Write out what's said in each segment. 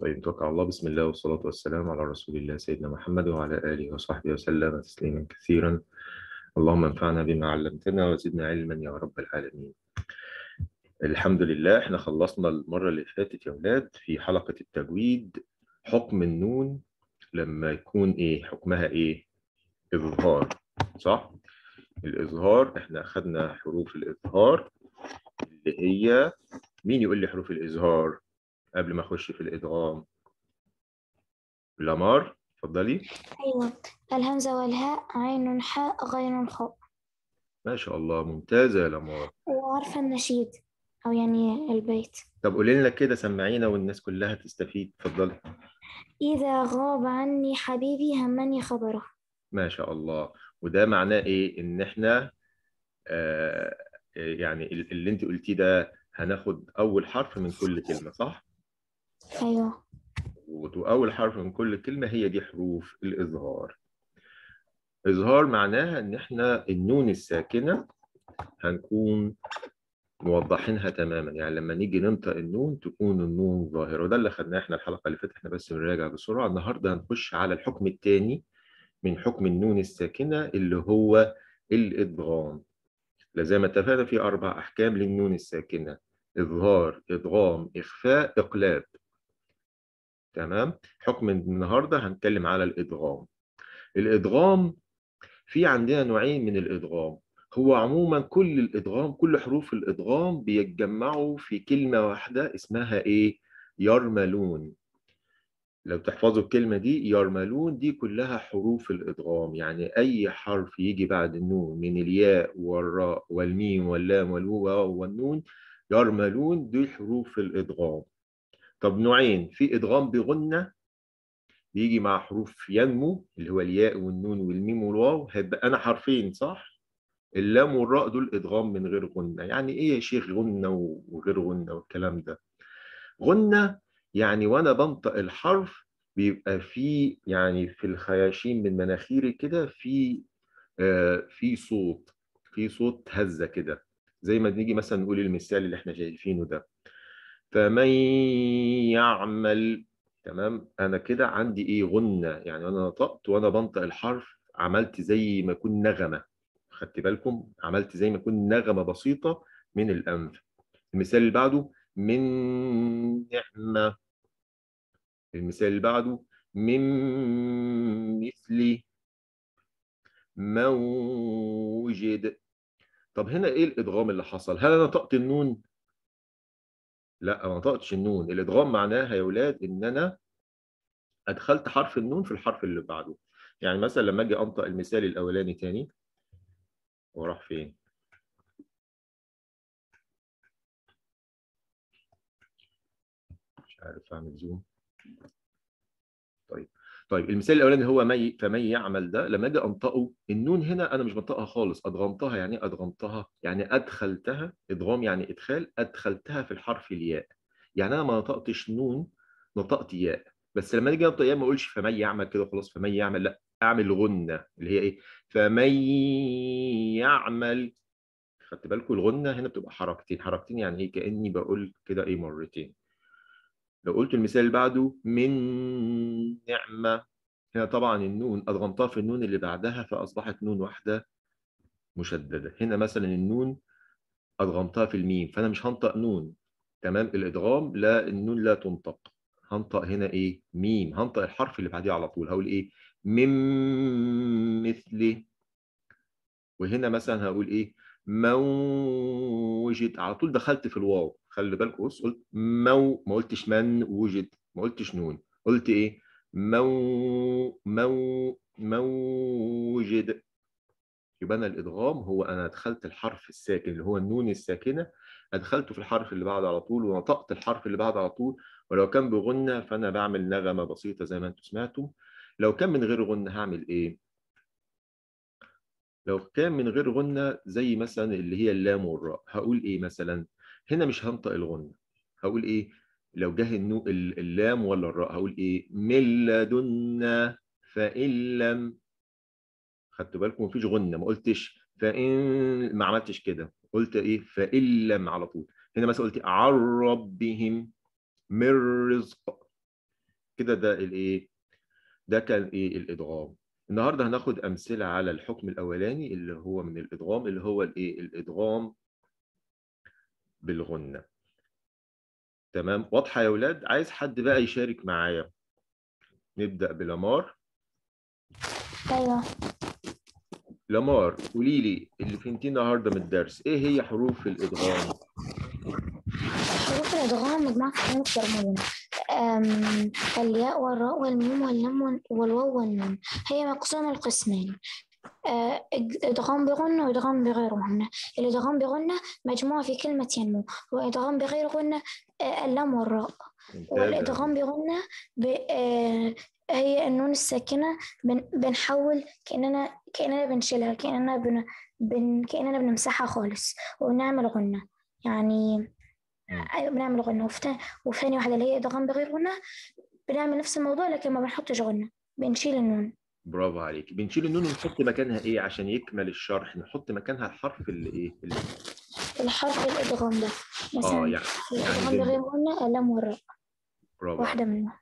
طيب توكل على الله بسم الله والصلاة والسلام على رسول الله سيدنا محمد وعلى آله وصحبه وسلم تسليما كثيرا اللهم انفعنا بما علمتنا وزدنا علما يا رب العالمين الحمد لله احنا خلصنا المرة اللي فاتت يا أولاد في حلقة التجويد حكم النون لما يكون ايه حكمها ايه إظهار صح الإظهار احنا أخذنا حروف الإظهار اللي هي مين يقول لي حروف الإظهار قبل ما اخش في الادغام لامار اتفضلي ايوه الهمزه والهاء عين حاء غين خاء ما شاء الله ممتازه يا لامار وعارفه النشيد او يعني البيت طب قولي لنا كده سمعينا والناس كلها تستفيد اتفضلي اذا غاب عني حبيبي همني خبره ما شاء الله وده معناه ايه ان احنا آه يعني اللي انت قلتيه ده هناخد اول حرف من كل كلمه صح ايوه واول حرف من كل كلمه هي دي حروف الاظهار اظهار معناها ان احنا النون الساكنه هنكون موضحينها تماما يعني لما نيجي ننطق النون تكون النون ظاهره وده اللي خدناه احنا الحلقه اللي فاتت احنا بس بنراجع بسرعه النهارده هنخش على الحكم الثاني من حكم النون الساكنه اللي هو الادغام لازم ما اتفقنا في اربع احكام للنون الساكنه اظهار ادغام اخفاء اقلاب تمام حكم النهارده هنتكلم على الادغام الادغام في عندنا نوعين من الادغام هو عموما كل الادغام كل حروف الادغام بيتجمعوا في كلمه واحده اسمها ايه يرملون لو تحفظوا الكلمة دي يرملون دي كلها حروف الإدغام يعني أي حرف يجي بعد النون من الياء والراء والميم واللام والواو والنون يرملون دي حروف الإدغام طب نوعين في ادغام بغنه بيجي مع حروف ينمو اللي هو الياء والنون والميم والواو هيبقى انا حرفين صح اللام والراء دول ادغام من غير غنه يعني ايه يا شيخ غنه وغير غنه والكلام ده غنه يعني وانا بنطق الحرف بيبقى في يعني في الخياشيم من مناخيري كده في آه في صوت في صوت هزه كده زي ما نيجي مثلا نقول المثال اللي احنا شايفينه ده فمن يعمل تمام انا كده عندي ايه غنه يعني انا نطقت وانا بنطق الحرف عملت زي ما يكون نغمه خدت بالكم عملت زي ما يكون نغمه بسيطه من الانف المثال اللي بعده من نعمه المثال اللي بعده من مثل موجد وجد طب هنا ايه الادغام اللي حصل هل انا نطقت النون لا ما نطقتش النون الادغام معناها يا اولاد ان انا ادخلت حرف النون في الحرف اللي بعده يعني مثلا لما اجي انطق المثال الاولاني تاني وراح فين مش عارف اعمل زوم طيب المثال الاولاني هو مي فمن يعمل ده لما اجي انطقه النون هنا انا مش بنطقها خالص ادغمتها يعني ادغمتها يعني ادخلتها ادغام يعني ادخال ادخلتها في الحرف الياء يعني انا ما نطقتش نون نطقت ياء بس لما اجي انطق ياء ما اقولش فمن يعمل كده خلاص فمن يعمل لا اعمل غنه اللي هي ايه فمن يعمل خدت بالكم الغنه هنا بتبقى حركتين حركتين يعني ايه كاني بقول كده ايه مرتين لو قلت المثال اللي بعده من نعمة هنا طبعا النون أضغمتها في النون اللي بعدها فأصبحت نون واحدة مشددة هنا مثلا النون أضغمتها في الميم فأنا مش هنطق نون تمام الإدغام لا النون لا تنطق هنطق هنا إيه ميم هنطق الحرف اللي بعديه على طول هقول إيه مم مثل وهنا مثلا هقول إيه موجد على طول دخلت في الواو خلي بالكم بص قلت مو ما قلتش من وجد ما قلتش نون قلت ايه مو مو موجد يبقى انا الادغام هو انا ادخلت الحرف الساكن اللي هو النون الساكنه ادخلته في الحرف اللي بعده على طول ونطقت الحرف اللي بعده على طول ولو كان بغنه فانا بعمل نغمه بسيطه زي ما انتم سمعتم لو كان من غير غنه هعمل ايه؟ لو كان من غير غنه زي مثلا اللي هي اللام والراء هقول ايه مثلا؟ هنا مش هنطق الغنة هقول ايه لو جه النو اللام ولا الراء هقول ايه من لدنا فان لم خدتوا بالكم مفيش غنه ما قلتش فان ما عملتش كده قلت ايه فان لم على طول هنا مثلا قلت عن ربهم من رزق كده ده الايه ده كان ايه الادغام النهارده هناخد امثله على الحكم الاولاني اللي هو من الادغام اللي هو الايه الادغام بالغنة تمام واضحة يا ولاد عايز حد بقى يشارك معايا نبدأ بلامار ايوه لامار قولي لي اللي فهمتيه النهارده من الدرس ايه هي حروف الادغام؟ حروف الادغام مجموعه حروف جرموميه الياء والراء والميم واللم والواو والنون هي مقسومه لقسمين آه، ادغام وادغام بغير إدغامبغن الادغام الإدغامبغن مجموعة في كلمة ينمو وادغام بغير وإدغامبغيرهن اللام آه، والراء والادغام والإدغامبغن آه، هي النون الساكنة بنحول كأننا كأننا بنشيلها كأننا بن بن كأننا بنمسحها خالص وبنعمل غنة يعني بنعمل غنة وفي وفي ثاني واحدة اللي هي إدغام بغير غنة بنعمل نفس الموضوع لكن ما بنحطش غنة بنشيل النون برافو عليك بنشيل النون ونحط مكانها ايه عشان يكمل الشرح نحط مكانها الحرف اللي ايه اللي... الحرف الادغام ده مثلا اه يعني, يعني الادغام يعني قلنا الام والراء برافو واحده منهم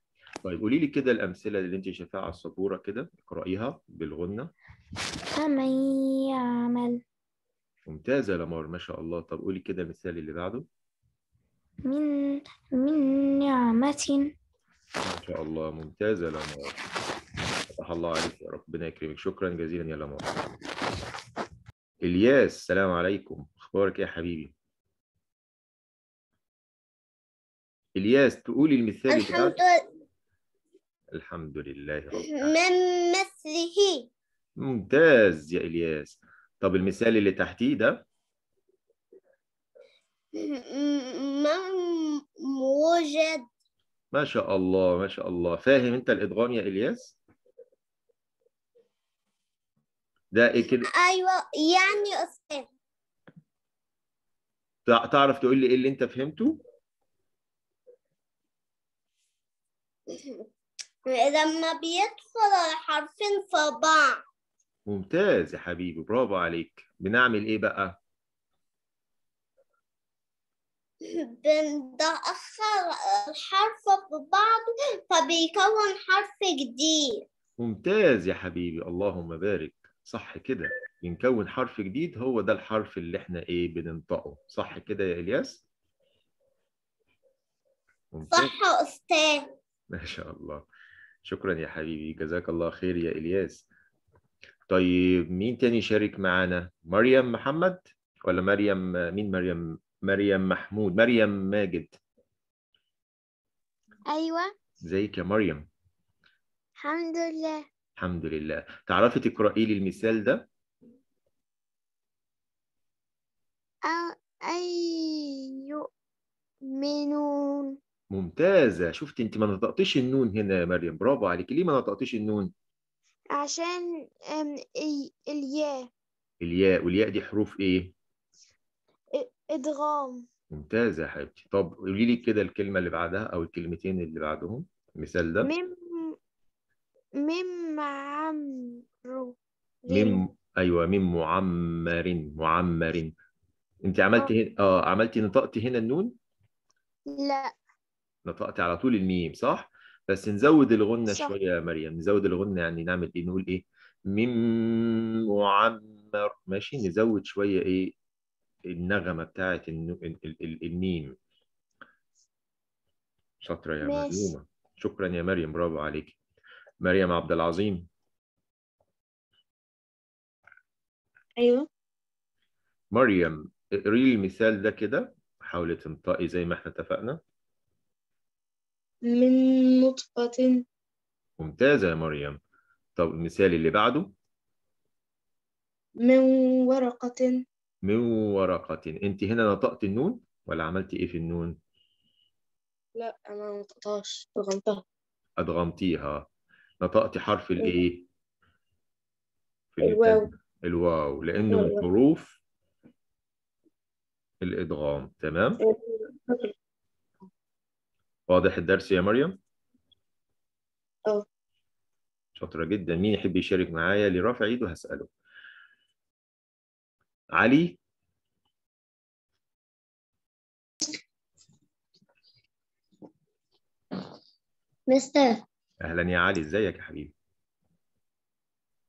طيب قولي لي كده الامثله اللي انت شايفاها على السبوره كده اقرايها بالغنه فمن يعمل ممتازه يا لمار ما شاء الله طب قولي كده المثال اللي بعده من من نعمه ما شاء الله ممتازه لمار صح الله عليك يا ربنا يكرمك شكرا جزيلا يا لما الياس السلام عليكم اخبارك ايه يا حبيبي الياس تقولي المثال الحمد لله الحمد لله رب من مثله ممتاز يا الياس طب المثال اللي تحتيه ده من وجد ما شاء الله ما شاء الله فاهم انت الادغام يا الياس ده ايه كده ايوه يعني استاذ تعرف تقول لي ايه اللي انت فهمته لما بيدخل الحرفين في بعض ممتاز يا حبيبي برافو عليك بنعمل ايه بقى بندخل الحرف في بعض فبيكون حرف جديد ممتاز يا حبيبي اللهم بارك صح كده بنكون حرف جديد هو ده الحرف اللي احنا ايه بننطقه صح كده يا الياس صح يا استاذ ما شاء الله شكرا يا حبيبي جزاك الله خير يا الياس طيب مين تاني شارك معانا مريم محمد ولا مريم مين مريم مريم محمود مريم ماجد ايوه ازيك يا مريم الحمد لله الحمد لله تعرفي تقرأي لي المثال ده؟ يؤمنون ممتازة شفت انت ما نطقتيش النون هنا يا مريم برافو عليك ليه ما نطقتيش النون؟ عشان الياء الياء والياء دي حروف ايه؟ ادغام ممتازة يا حبيبتي طب قولي لي كده الكلمة اللي بعدها أو الكلمتين اللي بعدهم المثال ده مم من معمر من ايوه من معمر معمر انت عملتي آه. هنا اه عملتي نطقتي هنا النون لا نطقتي على طول الميم صح بس نزود الغنه صح. شويه يا مريم نزود الغنه يعني نعمل ايه نقول ايه من معمر ماشي نزود شويه ايه النغمه بتاعه الميم شاطره يا مريم شكرا يا مريم برافو عليكي مريم عبد العظيم ايوه مريم اقري لي المثال ده كده حاولي تنطقي زي ما احنا اتفقنا من نطقة ممتازة يا مريم طب المثال اللي بعده من ورقة من ورقة انت هنا نطقت النون ولا عملتي ايه في النون؟ لا انا ما نطقتهاش ادغمتها ادغمتيها نطقت حرف الايه في الواو الواو لانه من حروف الادغام تمام واضح الدرس يا مريم اه شاطره جدا مين يحب يشارك معايا اللي رافع ايده هساله علي مستر اهلا يا علي ازيك يا حبيبي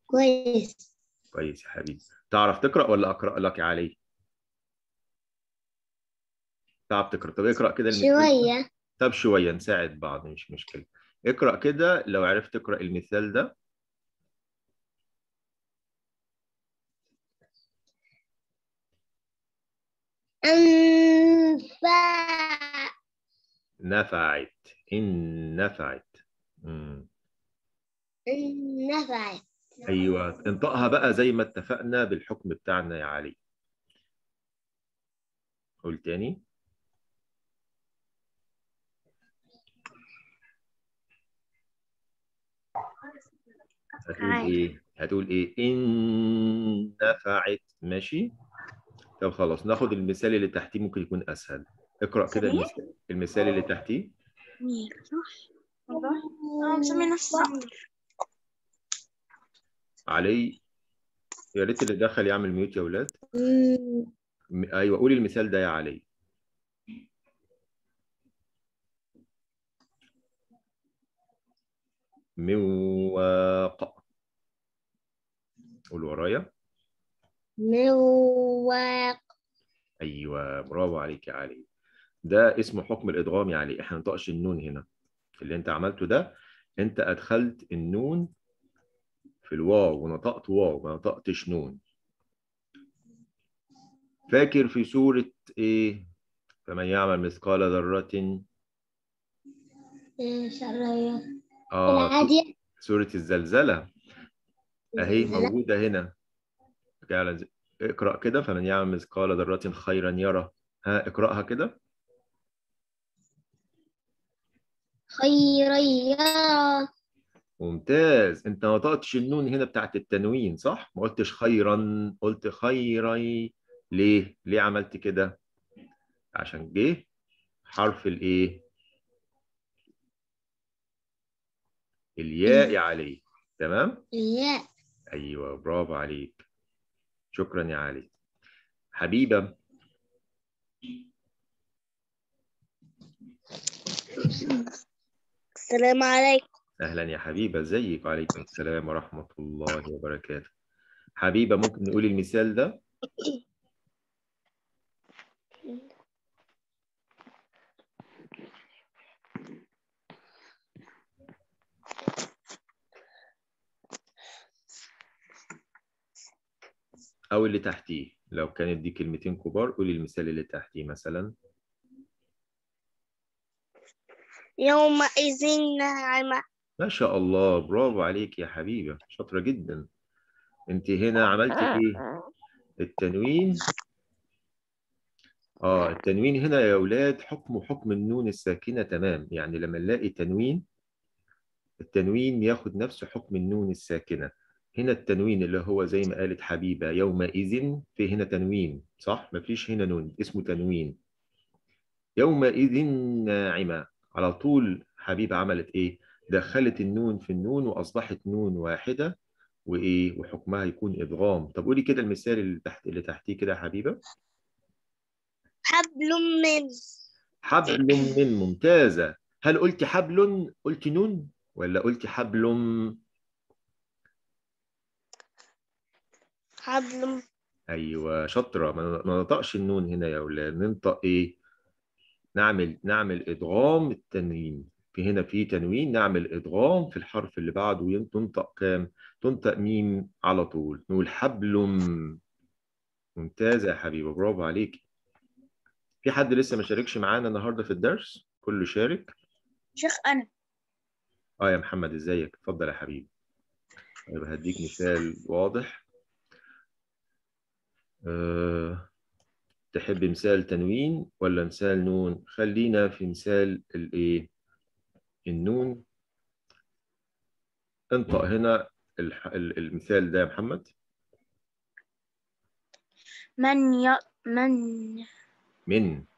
كويس كويس يا حبيبي تعرف تقرا ولا اقرا لك يا علي تعرف تقرا طب اقرا كده شويه طب شويه نساعد بعض مش مشكله اقرا كده لو عرفت تقرا المثال ده أنفع نفعت إن نفعت نفعت ايوه انطقها بقى زي ما اتفقنا بالحكم بتاعنا يا علي قول تاني هتقول ايه هتقول ايه ان نفعت ماشي طب خلاص ناخد المثال اللي تحتيه ممكن يكون اسهل اقرا كده المثال اللي تحتيه اه، علي يا ريت اللي دخل يعمل ميوت يا ولاد ايوه قولي المثال ده يا علي مواق قول ورايا مواق ايوه برافو عليك يا علي ده اسمه حكم الادغام يا علي احنا ما النون هنا في اللي انت عملته ده انت ادخلت النون في الواو ونطقت واو ما نطقتش نون فاكر في سورة ايه فمن يعمل مثقال ذرة إيه، شر اه سورة الزلزلة اهي موجودة هنا اقرأ كده فمن يعمل مثقال ذرة خيرا يرى ها اقرأها كده خيرا يرى ممتاز انت ما نطقتش النون هنا بتاعت التنوين صح ما قلتش خيرا قلت خيرا ليه ليه عملت كده عشان جه حرف الايه الياء عليه تمام الياء ايوه برافو عليك شكرا يا علي حبيبه السلام عليكم اهلا يا حبيبه ازيك وعليكم السلام ورحمه الله وبركاته حبيبه ممكن نقول المثال ده او اللي تحتيه لو كانت دي كلمتين كبار قولي المثال اللي تحتيه مثلا يومئذ ناعمة ما شاء الله برافو عليك يا حبيبة شاطرة جدا انت هنا عملت آه. ايه التنوين اه التنوين هنا يا اولاد حكمه حكم النون الساكنه تمام يعني لما نلاقي تنوين التنوين ياخد نفس حكم النون الساكنه هنا التنوين اللي هو زي ما قالت حبيبه يومئذ في هنا تنوين صح مفيش هنا نون اسمه تنوين يومئذ ناعمه على طول حبيبة عملت إيه؟ دخلت النون في النون وأصبحت نون واحدة وإيه؟ وحكمها يكون إدغام طب قولي كده المثال اللي, تحت اللي تحتيه كده يا حبيبة حبل من حبل من ممتازة هل قلتي حبل قلتي نون ولا قلتي حبل حبل ايوه شاطره ما ننطقش النون هنا يا اولاد ننطق ايه نعمل نعمل ادغام التنوين في هنا في تنوين نعمل ادغام في الحرف اللي بعده تنطق كام تنطق مين على طول نقول حبل ممتازه يا حبيبه برافو عليك في حد لسه ما شاركش معانا النهارده في الدرس كله شارك شيخ انا اه يا محمد ازيك اتفضل يا حبيبي طيب هديك مثال واضح آه تحب مثال تنوين ولا مثال نون خلينا في مثال الايه النون انطق هنا المثال ده يا محمد من ي... من من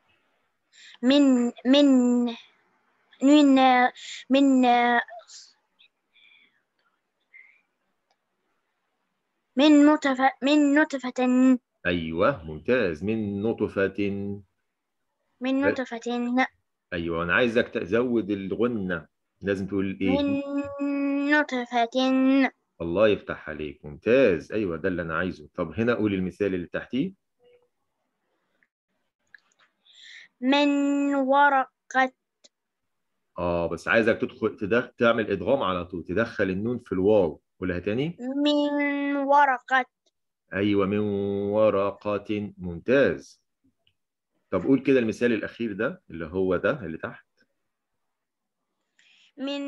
من من من من من نطفة من نطفة أيوة ممتاز من نطفة من نطفة أيوة أنا عايزك تزود الغنة لازم تقول إيه من نطفة الله يفتح عليك ممتاز أيوة ده اللي أنا عايزه طب هنا قول المثال اللي تحتيه من ورقة آه بس عايزك تدخل تدخل تعمل إدغام على طول تدخل النون في الواو قولها تاني من ورقة أيوة من ورقة ممتاز طب قول كده المثال الأخير ده اللي هو ده اللي تحت من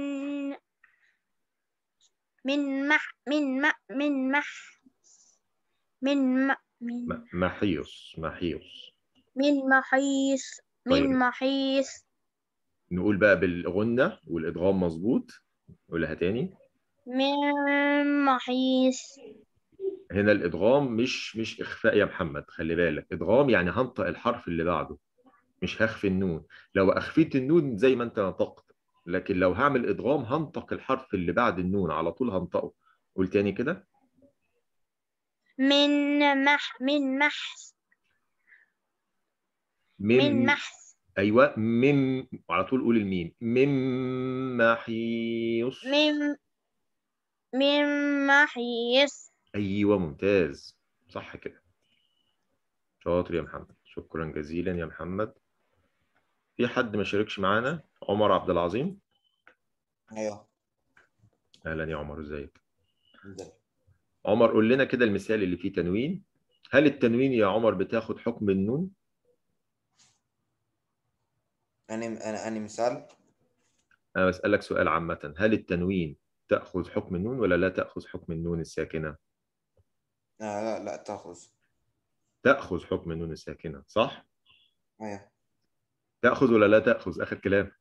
من مح من مح من مح من مح من محيص محيص من محيص من طيب. محيص نقول بقى بالغنة والإدغام مظبوط قولها تاني من محيص هنا الادغام مش مش اخفاء يا محمد خلي بالك ادغام يعني هنطق الحرف اللي بعده مش هخفي النون لو اخفيت النون زي ما انت نطقت لكن لو هعمل ادغام هنطق الحرف اللي بعد النون على طول هنطقه قول تاني كده من مح من محس من, من محس ايوه من على طول قول الميم من محيص من من محيص ايوه ممتاز صح كده شاطر يا محمد شكرا جزيلا يا محمد في حد ما شاركش معانا عمر عبد العظيم ايوه اهلا يا عمر ازيك عمر قول لنا كده المثال اللي فيه تنوين هل التنوين يا عمر بتاخد حكم النون انا انا انا مثال انا بسالك سؤال عامه هل التنوين تاخذ حكم النون ولا لا تاخذ حكم النون الساكنه آه لا لا تأخذ تأخذ حكم النون الساكنة صح؟ أيه. تأخذ ولا لا تأخذ آخر كلام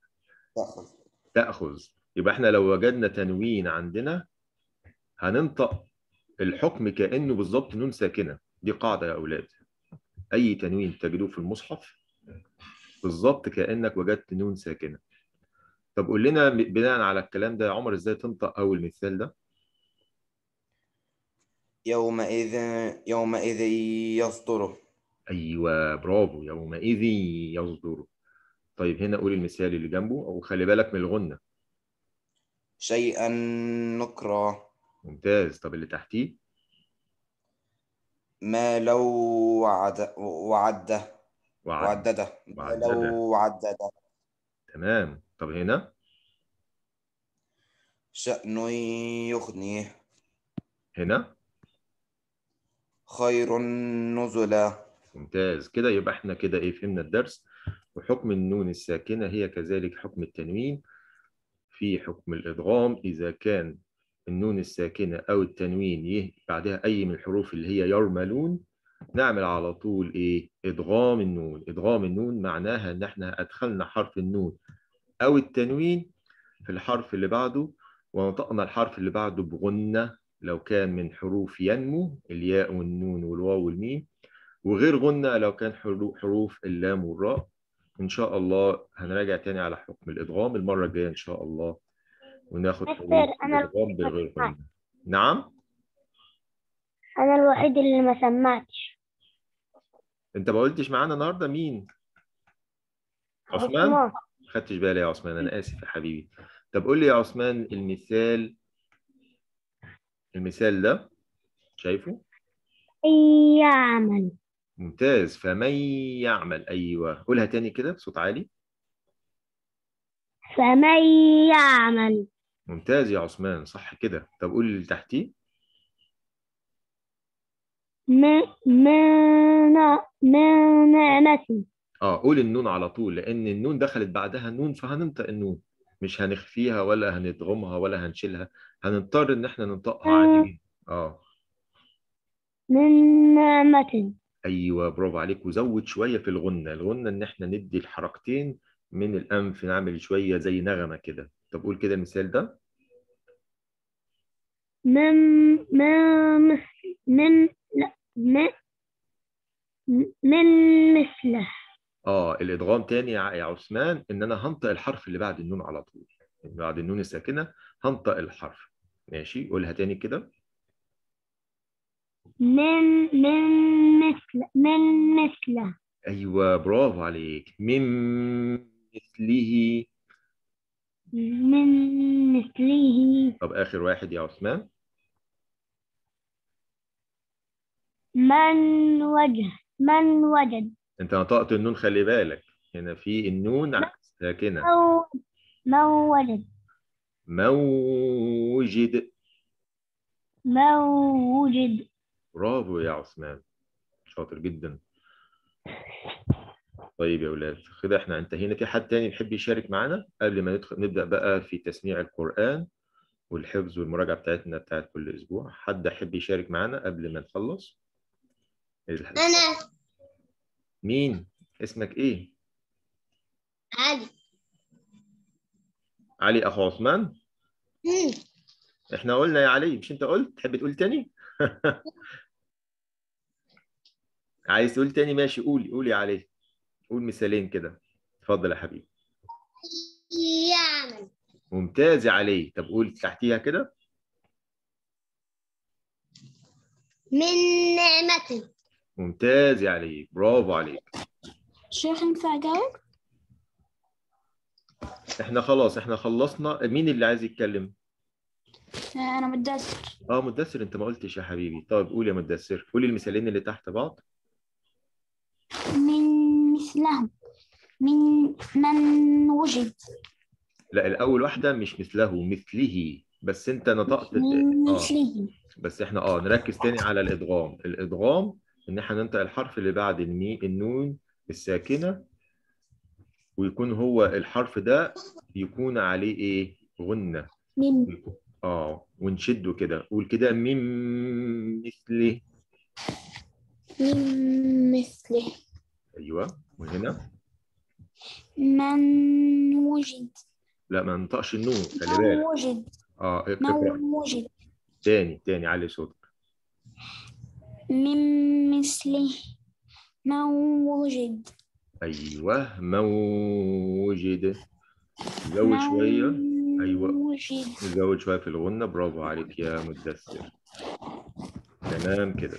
تأخذ تأخذ يبقى احنا لو وجدنا تنوين عندنا هننطق الحكم كأنه بالظبط نون ساكنة دي قاعدة يا أولاد أي تنوين تجدوه في المصحف بالظبط كأنك وجدت نون ساكنة طب قول لنا بناء على الكلام ده يا عمر ازاي تنطق أول مثال ده يومئذ يومئذ يصدر ايوه برافو يومئذ يصدر طيب هنا قول المثال اللي جنبه او خلي بالك من الغنه شيئا نكرا ممتاز طب اللي تحتيه ما لو وعد وعد وعدده ما لو وعدده تمام طب هنا شأن يغنيه هنا خير نزلا ممتاز كده يبقى احنا كده ايه فهمنا الدرس وحكم النون الساكنة هي كذلك حكم التنوين في حكم الإدغام إذا كان النون الساكنة أو التنوين يه بعدها أي من الحروف اللي هي يرملون نعمل على طول إيه؟ إدغام النون، إدغام النون معناها إن إحنا أدخلنا حرف النون أو التنوين في الحرف اللي بعده ونطقنا الحرف اللي بعده بغنة لو كان من حروف ينمو الياء والنون والواو والميم وغير غنى لو كان حروف اللام والراء ان شاء الله هنراجع تاني على حكم الادغام المره الجايه ان شاء الله وناخد حروف الادغام بغير غنى نعم انا الوحيد اللي ما سمعتش انت ما قلتش معانا النهارده مين عثمان ما خدتش بالي يا عثمان انا اسف يا حبيبي طب قول لي يا عثمان المثال المثال ده شايفه؟ يعمل ممتاز فمن يعمل أيوه قولها تاني كده بصوت عالي فمن يعمل ممتاز يا عثمان صح كده طب قول اللي تحتيه من اه قول النون على طول لأن النون دخلت بعدها النون فهننطق النون مش هنخفيها ولا هندغمها ولا هنشيلها هنضطر ان احنا ننطقها آه. عادي اه من متن ايوه برافو عليك وزود شويه في الغنه الغنه ان احنا ندي الحركتين من الانف نعمل شويه زي نغمه كده طب قول كده المثال ده من من من لا من من مثله اه الادغام تاني يا عثمان ان انا هنطق الحرف اللي بعد النون على طول يعني بعد النون الساكنه هنطق الحرف ماشي قولها تاني كده من من مثل من مثله ايوه برافو عليك من مثله من مثله طب اخر واحد يا عثمان من وجه من وجد انت نطقت النون خلي بالك هنا في النون ساكنه مولد موجد موجد برافو يا عثمان شاطر جدا طيب يا ولاد كده احنا انتهينا في حد تاني يحب يشارك معانا قبل ما ندخل نبدا بقى في تسميع القران والحفظ والمراجعه بتاعتنا بتاعت كل اسبوع حد يحب يشارك معانا قبل ما نخلص انا مين اسمك ايه علي علي اخو عثمان مم. احنا قلنا يا علي مش انت قلت تحب تقول تاني عايز تقول تاني ماشي قولي قولي يا علي قول مثالين كده اتفضل يا حبيبي يعمل ممتاز يا علي طب قول تحتيها كده من نعمتي ممتاز يا علي برافو عليك شيخ ينفع اجاوب؟ احنا خلاص احنا خلصنا مين اللي عايز يتكلم؟ آه، انا مدسر اه مدسر انت ما قلتش يا حبيبي طيب قول يا مدسر قول المثالين اللي تحت بعض من مثلهم من من وجد لا الاول واحده مش مثله مثله بس انت نطقت آه. مثله آه. بس احنا اه نركز تاني على الادغام الادغام ان احنا ننطق الحرف اللي بعد المي النون الساكنه ويكون هو الحرف ده يكون عليه ايه غنه مم. اه ونشده كده قول كده ميم مثله ميم مثله ايوه وهنا من وجد لا ما ننطقش النون خلي بالك من وجد اه إيه، من إيه، إيه. وجد تاني تاني علي صوتك من مثله من وجد أيوة من وجد زود شوية أيوة زود شوية في الغنة برافو عليك يا مدثر تمام كده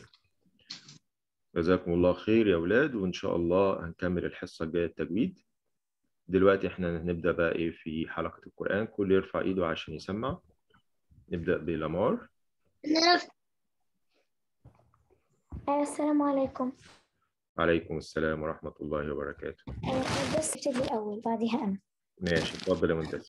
جزاكم الله خير يا أولاد وإن شاء الله هنكمل الحصة الجاية التجويد دلوقتي إحنا هنبدأ بقى إيه في حلقة القرآن كل يرفع إيده عشان يسمع نبدأ بلامار آه، السلام عليكم عليكم السلام ورحمة الله وبركاته آه، بس الأول بعدها أنا ماشي تفضلي يا منتسب